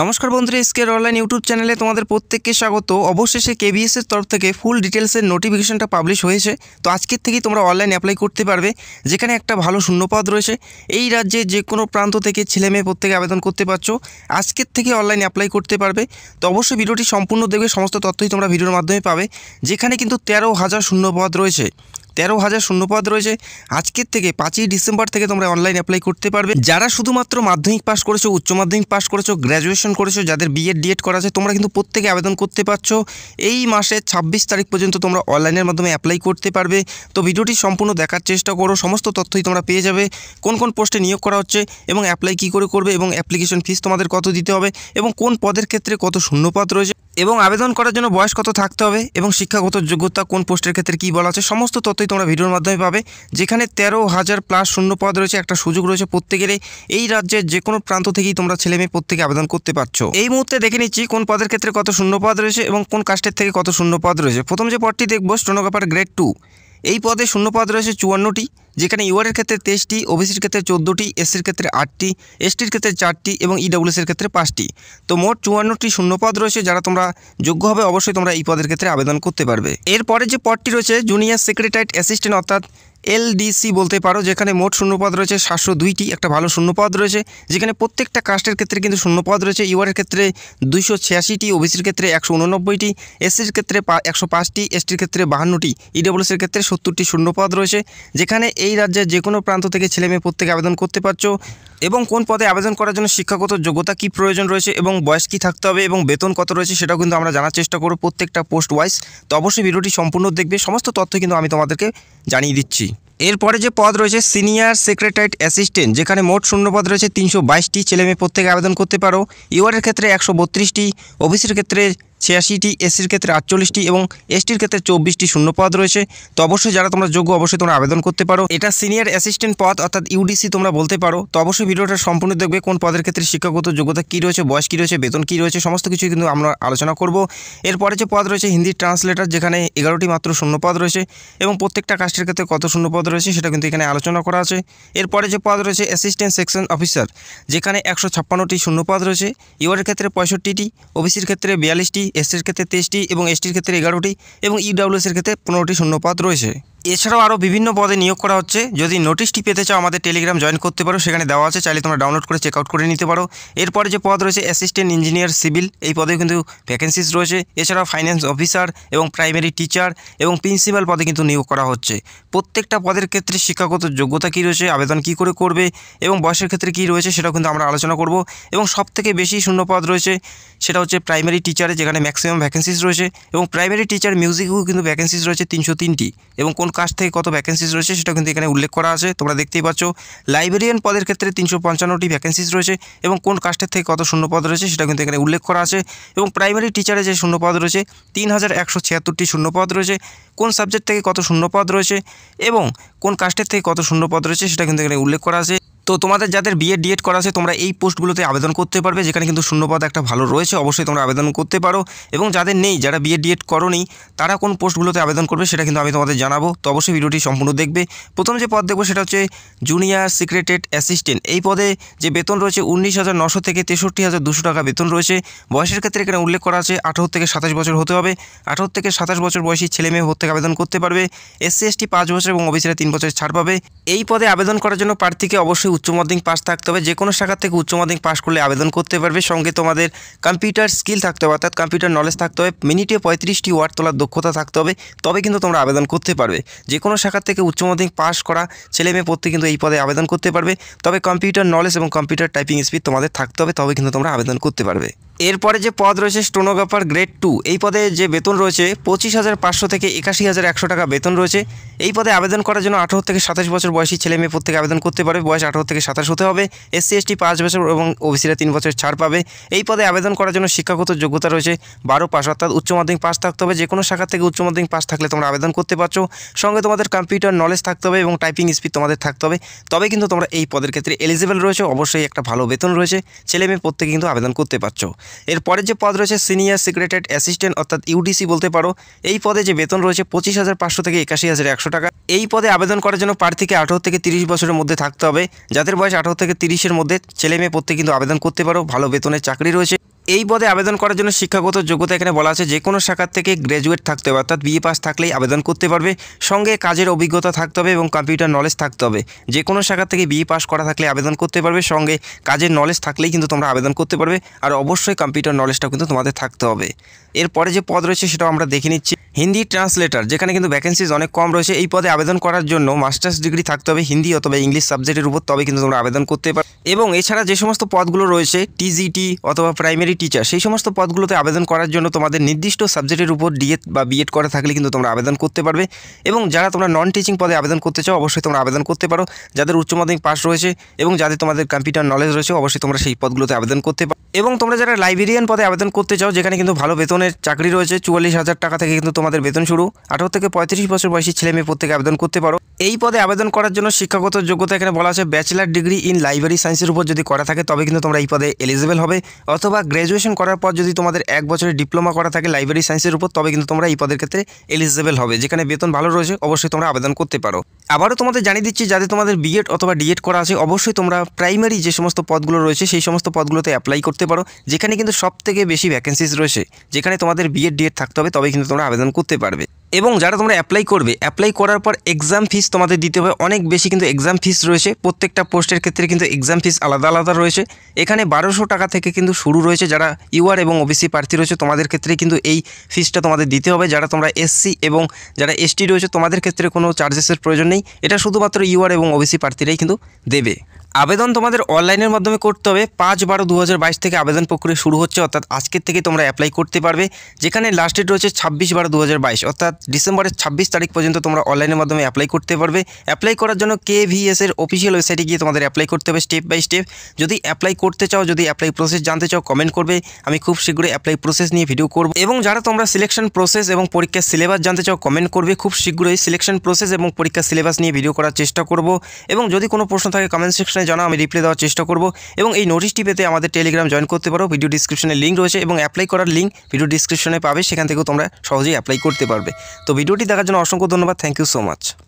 নমস্কার বন্ধুরা SK online YouTube চ্যানেলে তোমাদের প্রত্যেককে স্বাগত অবশেষে কেবিএসের তরফ থেকে ফুল ডিটেলসের নোটিফিকেশনটা পাবলিশ হয়েছে তো আজকের থেকেই তোমরা অনলাইন অ্যাপ্লাই করতে পারবে যেখানে একটা ভালো শূন্যপদ রয়েছে এই রাজ্যে যে কোনো প্রান্ত থেকে ছেলে মেয়ে প্রত্যেকে আবেদন করতে পারছো আজকের থেকে অনলাইন অ্যাপ্লাই করতে পারবে তো অবশ্যই ভিডিওটি সম্পূর্ণ দেখবে সমস্ত তথ্যই তোমরা ভিডিওর মাধ্যমে পাবে যেখানে কিন্তু তেরো হাজার শূন্যপদ রয়েছে তেরো হাজার শূন্যপদ রয়েছে আজকের থেকে পাঁচই ডিসেম্বর থেকে তোমরা অনলাইন অ্যাপ্লাই করতে পারবে যারা শুধুমাত্র মাধ্যমিক পাস করেছো উচ্চ মাধ্যমিক পাস করেছো গ্র্যাজুয়েশন করেছো যাদের বিএড ডিএড করা আছে তোমরা কিন্তু প্রত্যেকে আবেদন করতে পারছো এই মাসের ছাব্বিশ তারিখ পর্যন্ত তোমরা অনলাইনের মাধ্যমে অ্যাপ্লাই করতে পারবে তো ভিডিওটি সম্পূর্ণ দেখার চেষ্টা করো সমস্ত তথ্যই তোমরা পেয়ে যাবে কোন কোন পোস্টে নিয়োগ করা হচ্ছে এবং অ্যাপ্লাই কী করে করবে এবং অ্যাপ্লিকেশন ফিস তোমাদের কত দিতে হবে এবং কোন পদের ক্ষেত্রে কত শূন্যপদ রয়েছে এবং আবেদন করার জন্য বয়স কত থাকতে হবে এবং শিক্ষাগত যোগ্যতা কোন পোস্টের ক্ষেত্রে কী বলা আছে সমস্ত তথ্য অবশ্যই তোমরা ভিডিওর মাধ্যমে পাবে যেখানে তেরো হাজার প্লাস শূন্য পদ রয়েছে একটা সুযোগ রয়েছে প্রত্যেকের এই রাজ্যের যে কোনো প্রান্ত থেকেই তোমরা ছেলে মেয়ে প্রত্যেকে আবেদন করতে পারছ এই মুহূর্তে দেখে নিচ্ছি কোন পদের ক্ষেত্রে কত শূন্য পদ রয়েছে এবং কোন কাস্টের থেকে কত শূন্য পদ রয়েছে প্রথম যে পদটি দেখবো স্টোনোগ্রাফার গ্রেড টু এই পদে শূন্যপদ রয়েছে চুয়ান্নটি যেখানে ইউআরের ক্ষেত্রে তেইশটি ওবিসির ক্ষেত্রে চোদ্দোটি এসসির ক্ষেত্রে আটটি এসটির ক্ষেত্রে চারটি এবং ইডব্লিউএসের ক্ষেত্রে পাঁচটি তো মোট চুয়ান্নটি শূন্যপদ রয়েছে যারা তোমরা যোগ্য হবে অবশ্যই তোমরা এই পদের ক্ষেত্রে আবেদন করতে পারবে এরপরে যে পদটি রয়েছে জুনিয়র সেক্রেটারিট অ্যাসিস্ট্যান্ট অর্থাৎ এলডিসি বলতে পারো যেখানে মোট শূন্যপদ রয়েছে সাতশো দুইটি একটা ভালো শূন্যপদ রয়েছে যেখানে প্রত্যেকটা কাস্টের ক্ষেত্রে কিন্তু শূন্যপদ রয়েছে ইউআরের ক্ষেত্রে দুইশো ছিয়াশিটি ওবিসির ক্ষেত্রে একশো উননব্বইটি এসসির ক্ষেত্রে একশো পাঁচটি এসটির ক্ষেত্রে বাহান্নটি ইডব্লিউসির ক্ষেত্রে সত্তরটি শূন্যপদ রয়েছে যেখানে এই রাজ্যের যে কোনো প্রান্ত থেকে ছেলেমেয়ে প্রত্যেকে আবেদন করতে পারছো এবং কোন পদে আবেদন করার জন্য শিক্ষাগত যোগ্যতা কি প্রয়োজন রয়েছে এবং বয়স কি থাকতে হবে এবং বেতন কত রয়েছে সেটাও কিন্তু আমরা জানার চেষ্টা করব প্রত্যেকটা পোস্ট ওয়াইজ তো অবশ্যই ভিডিওটি সম্পূর্ণ দেখবে সমস্ত তথ্য কিন্তু আমি তোমাদেরকে জানিয়ে দিচ্ছি এরপরে যে পদ রয়েছে সিনিয়র সেক্রেটারিট অ্যাসিস্ট্যান্ট যেখানে মোট শূন্য পদ রয়েছে তিনশো বাইশটি ছেলেমেয়ে প্রত্যেকে আবেদন করতে পারো ইউআরের ক্ষেত্রে একশো বত্রিশটি ওবিসির ক্ষেত্রে ছিয়াশিটি এসসির ক্ষেত্রে আটচল্লিশটি এবং এসটির ক্ষেত্রে চব্বিশটি শূন্যপদ রয়েছে তো অবশ্যই যারা তোমরা যোগ্য অবশ্যই তোমরা আবেদন করতে পারো এটা সিনিয়র অ্যাসিস্ট্যান্ট পদ অর্থাৎ ইউডিসি তোমরা বলতে পারো তো অবশ্যই ভিডিওটা সম্পূর্ণ দেখবে কোন পদের ক্ষেত্রে শিক্ষাগত যোগ্যতা কী রয়েছে বয়স কী রয়েছে বেতন কী রয়েছে সমস্ত কিছু কিন্তু আমরা আলোচনা করব এরপরে যে পদ রয়েছে হিন্দি ট্রান্সলেটার যেখানে এগারোটি মাত্র শূন্যপদ রয়েছে এবং প্রত্যেকটা কাস্টের ক্ষেত্রে কত শূন্যপদ রয়েছে সেটা কিন্তু এখানে আলোচনা করা আছে এরপরে যে পদ রয়েছে অ্যাসিস্ট্যান্ট সেকশন অফিসার যেখানে একশো ছাপ্পান্নটি শূন্যপদ রয়েছে ইউআর ক্ষেত্রে পঁয়ষট্টিটি ওবিসির ক্ষেত্রে বিয়াল্লিশটি এসসির ক্ষেত্রে তেইশটি এবং এসটির ক্ষেত্রে এগারোটি এবং ইডাব্লিউএসের ক্ষেত্রে পনেরোটি শূন্যপাত রয়েছে এছাড়াও আরও বিভিন্ন পদে নিয়োগ করা হচ্ছে যদি নোটিশটি পেতে চাও আমাদের টেলিগ্রাম জয়েন করতে পারো সেখানে দেওয়া আছে চাইলে তোমরা ডাউনলোড করে চেক আউট করে নিতে পারো এরপরে যে পদ রয়েছে অ্যাসিস্ট্যান্ট ইঞ্জিনিয়ার সিভিল এই পদেও কিন্তু ভ্যাকেন্সিস রয়েছে এছাড়াও ফাইন্যান্স অফিসার এবং প্রাইমারি টিচার এবং প্রিন্সিপাল পদে কিন্তু নিয়োগ করা হচ্ছে প্রত্যেকটা পদের ক্ষেত্রে শিক্ষাগত যোগ্যতা কী রয়েছে আবেদন কি করে করবে এবং বয়সের ক্ষেত্রে কি রয়েছে সেটাও কিন্তু আমরা আলোচনা করব এবং সবথেকে বেশি শূন্য পদ রয়েছে সেটা হচ্ছে প্রাইমারি টিচারে যেখানে ম্যাক্সিমাম ভ্যাকেন্সিস রয়েছে এবং প্রাইমারি টিচার মিউজিকেও কিন্তু ভ্যাকেন্সিস রয়েছে তিনশো তিনটি এবং কোন কাস্ট থেকে কত ভ্যাকেন্সিজ রয়েছে সেটা কিন্তু এখানে উল্লেখ করা আছে তোমরা দেখতেই পাচ্ছ লাইব্রেরিয়ান পদের ক্ষেত্রে তিনশো পঞ্চান্নটি ভ্যাকেন্সিজ রয়েছে এবং কোন কাস্টের থেকে কত শূন্য পদ রয়েছে সেটা কিন্তু এখানে উল্লেখ করা আছে এবং প্রাইমারি টিচারে যে শূন্য পদ রয়েছে তিন হাজার একশো ছিয়াত্তরটি শূন্য পদ রয়েছে কোন সাবজেক্ট থেকে কত শূন্য পদ রয়েছে এবং কোন কাস্টের থেকে কত শূন্য পদ রয়েছে সেটা কিন্তু এখানে উল্লেখ করা আছে তো তোমাদের যাদের বিএড ডিএড করা আছে তোমরা এই পোস্টগুলোতে আবেদন করতে পারবে যেখানে কিন্তু শূন্যপদ একটা ভালো রয়েছে অবশ্যই তোমরা আবেদন করতে পারো এবং যাদের নেই যারা বিএড ডিএড নি তারা কোন পোস্টগুলোতে আবেদন করবে সেটা কিন্তু আমি তোমাদের জানাবো তো অবশ্যই ভিডিওটি সম্পূর্ণ দেখবে প্রথম যে পদ দেখবো সেটা হচ্ছে জুনিয়র সিক্রেটেড অ্যাসিস্ট্যান্ট এই পদে যে বেতন রয়েছে উনিশ হাজার নশো থেকে তেষট্টি হাজার দুশো টাকা বেতন রয়েছে বয়সের ক্ষেত্রে এখানে উল্লেখ করা আছে আঠারো থেকে সাতাশ বছর হতে হবে আঠারো থেকে সাতাশ বছর বয়সী ছেলে মেয়ে থেকে আবেদন করতে পারবে এসসি এসটি পাঁচ বছর এবং অফিসেরা e তিন বছর ছাড় পাবে এই পদে আবেদন করার জন্য প্রার্থীকে অবশ্যই উচ্চ মাধ্যমিক পাস থাকতে হবে যে কোনো শাখা থেকে উচ্চ মাধ্যমিক পাস করলে আবেদন করতে পারবে সঙ্গে তোমাদের কম্পিউটার স্কিল থাকতে হবে অর্থাৎ কম্পিউটার নলেজ থাকতে হবে মিনিটে পঁয়ত্রিশটি ওয়ার্ড তোলার দক্ষতা থাকতে হবে তবে কিন্তু তোমরা আবেদন করতে পারবে যে কোনো শাখা থেকে উচ্চ মাধ্যমিক পাস করা ছেলে মেয়ে পড়তে কিন্তু এই পদে আবেদন করতে পারবে তবে কম্পিউটার নলেজ এবং কম্পিউটার টাইপিং স্পিড তোমাদের থাকতে হবে তবে কিন্তু তোমরা আবেদন করতে পারবে এরপরে যে পদ রয়েছে স্টোনোগ্রাফার গ্রেড টু এই পদে যে বেতন রয়েছে পঁচিশ হাজার পাঁচশো থেকে একাশি হাজার একশো টাকা বেতন রয়েছে এই পদে আবেদন করার জন্য আঠারো থেকে সাতাশ বছর বয়সী ছেলে মেয়ে প্রত্যেকে আবেদন করতে পারবে বয়স আঠারো থেকে সাতাশ হতে হবে এসসি এসটি পাঁচ বছর এবং ওবিসিরা তিন বছর ছাড় পাবে এই পদে আবেদন করার জন্য শিক্ষাগত যোগ্যতা রয়েছে বারো পাস অর্থাৎ উচ্চ মাধ্যমিক পাস থাকতে হবে যে কোনো শাখা থেকে উচ্চ মাধ্যমিক পাস থাকলে তোমরা আবেদন করতে পারছো সঙ্গে তোমাদের কম্পিউটার নলেজ থাকতে হবে এবং টাইপিং স্পিড তোমাদের থাকতে হবে তবে কিন্তু তোমরা এই পদের ক্ষেত্রে এলিজিবল রয়েছে অবশ্যই একটা ভালো বেতন রয়েছে ছেলে মেয়ে প্রত্যেকে কিন্তু আবেদন করতে পারছো এরপরে যে পদ রয়েছে সিনিয়র সিক্রেটেড অ্যাসিস্ট্যান্ট অর্থাৎ ইউডিসি বলতে পারো এই পদে যে বেতন রয়েছে পঁচিশ হাজার পাঁচশো থেকে একাশি হাজার একশো টাকা এই পদে আবেদন করার জন্য প্রার্থীকে আঠারো থেকে তিরিশ বছরের মধ্যে থাকতে হবে যাদের বয়স আঠারো থেকে তিরিশের মধ্যে ছেলে মেয়ে পড়তে কিন্তু আবেদন করতে পারো ভালো বেতনের চাকরি রয়েছে এই পদে আবেদন করার জন্য শিক্ষাগত যোগ্যতা এখানে বলা আছে যে কোনো শাখার থেকে গ্র্যাজুয়েট থাকতে হবে অর্থাৎ বিএ পাস থাকলেই আবেদন করতে পারবে সঙ্গে কাজের অভিজ্ঞতা থাকতে হবে এবং কম্পিউটার নলেজ থাকতে হবে যে কোনো শাখা থেকে বিএ পাস করা থাকলে আবেদন করতে পারবে সঙ্গে কাজের নলেজ থাকলেই কিন্তু তোমরা আবেদন করতে পারবে আর অবশ্যই কম্পিউটার নলেজটাও কিন্তু তোমাদের থাকতে হবে এরপরে যে পদ রয়েছে সেটাও আমরা দেখে নিচ্ছি হিন্দি ট্রান্সলেটার যেখানে কিন্তু ভ্যাকেন্সিজ অনেক কম রয়েছে এই পদে আবেদন করার জন্য মাস্টার্স ডিগ্রি থাকতে হবে হিন্দি অথবা ইংলিশ সাবজেক্টের উপর তবে কিন্তু তোমরা আবেদন করতে পারবে এবং এছাড়া যে সমস্ত পদগুলো রয়েছে টিজিটি অথবা প্রাইমারি টিচার সেই সমস্ত পদগুলোতে আবেদন করার জন্য তোমাদের নির্দিষ্ট সাবজেক্টের উপর ডিএড বা বিএড করা থাকলে কিন্তু তোমরা আবেদন করতে পারবে এবং যারা তোমরা নন টিচিং পদে আবেদন করতে চাও অবশ্যই তোমরা আবেদন করতে পারো যাদের উচ্চ মাধ্যমিক পাস রয়েছে এবং যাদের তোমাদের কম্পিউটার নলেজ রয়েছে অবশ্যই তোমরা সেই পদগুলোতে আবেদন করতে পারো এবং তোমরা যারা লাইব্রেরিয়ান পদে আবেদন করতে চাও যেখানে কিন্তু ভালো বেতনের চাকরি রয়েছে চুয়াল্লিশ হাজার টাকা থেকে কিন্তু তোমাদের বেতন শুরু আঠারো থেকে পঁয়ত্রিশ বছর বয়সী ছেলে মেয়ে প্রত্যেকে আবেদন করতে পারো এই পদে আবেদন করার জন্য শিক্ষাগত যোগ্যতা এখানে বলা আছে ব্যাচেলার ডিগ্রি ইন লাইব্রেরি সায়েন্সের উপর যদি করা থাকে তবে কিন্তু তোমরা এই পদে এলিজিবল হবে অথবা গ্রেজ গ্র্যাজুয়েশন করার পর যদি তোমাদের এক বছরের ডিপ্লোমা করা থাকে লাইব্রেরি সায়েন্সের উপর তবে কিন্তু তোমরা এই পদের ক্ষেত্রে এলিজিবল হবে যেখানে বেতন ভালো রয়েছে অবশ্যই তোমরা আবেদন করতে পারো আবারও তোমাদের জানিয়ে দিচ্ছি যাদের তোমাদের বিএড অথবা ডিএড করা আছে অবশ্যই তোমরা প্রাইমারি যে সমস্ত পদগুলো রয়েছে সেই সমস্ত পদগুলোতে অ্যাপ্লাই করতে পারো যেখানে কিন্তু সব থেকে বেশি ভ্যাকেন্সিস রয়েছে যেখানে তোমাদের বিএড ডিএড থাকতে হবে তবে কিন্তু তোমরা আবেদন করতে পারবে এবং যারা তোমরা অ্যাপ্লাই করবে অ্যাপ্লাই করার পর এক্সাম ফিস তোমাদের দিতে হবে অনেক বেশি কিন্তু এক্সাম ফিস রয়েছে প্রত্যেকটা পোস্টের ক্ষেত্রে কিন্তু এক্সাম ফিস আলাদা আলাদা রয়েছে এখানে বারোশো টাকা থেকে কিন্তু শুরু রয়েছে যারা ইউআর এবং ওবিসি প্রার্থী রয়েছে তোমাদের ক্ষেত্রে কিন্তু এই ফিসটা তোমাদের দিতে হবে যারা তোমরা এসসি এবং যারা এসটি রয়েছে তোমাদের ক্ষেত্রে কোনো চার্জেসের প্রয়োজন নেই এটা শুধুমাত্র ইউআর এবং ওবিসি প্রার্থীরাই কিন্তু দেবে আবেদন তোমাদের অনলাইনের মাধ্যমে করতে হবে পাঁচ বারো দু থেকে আবেদন প্রক্রিয়া শুরু হচ্ছে অর্থাৎ আজকের থেকে তোমরা অ্যাপ্লাই করতে পারবে যেখানে লাস্ট ডেট রয়েছে ছাব্বিশ বারো দু অর্থাৎ ডিসেম্বরের ছাব্বিশ তারিখ পর্যন্ত তোমরা অনলাইনের মাধ্যমে অ্যাপ্লাই করতে পারবে অ্যাপ্লাই করার জন্য কে এর অফিসিয়াল ওয়েবসাইটে গিয়ে তোমাদের অ্যাপ্লাই করতে হবে স্টেপ বাই স্টেপ যদি অ্যাপ্লাই করতে চাও যদি অ্যাপ্লাই প্রসেস জানতে চাও কমেন্ট করবে আমি খুব শীঘ্রই অ্যাপ্লাই প্রসেস নিয়ে ভিডিও করব এবং যারা তোমরা সিলেকশন প্রসেস এবং পরীক্ষার সিলেবাস জানতে চাও কমেন্ট করবে খুব শীঘ্রই সিলেকশন প্রসেস এবং পরীক্ষার সিলেবাস নিয়ে ভিডিও করার চেষ্টা করব এবং যদি কোনো প্রশ্ন থাকে কমেন্ট সেকশনে ডিসক্রিপশনে জানাও আমি রিপ্লাই দেওয়ার চেষ্টা করব এবং এই নোটিশটি পেতে আমাদের টেলিগ্রাম জয়েন করতে পারো ভিডিও ডিসক্রিপশনে লিঙ্ক রয়েছে এবং অ্যাপ্লাই করার লিঙ্ক ভিডিও ডিসক্রিপশনে পাবে সেখান থেকেও তোমরা সহজেই অ্যাপ্লাই করতে পারবে তো ভিডিওটি দেখার জন্য অসংখ্য ধন্যবাদ থ্যাংক ইউ সো মাচ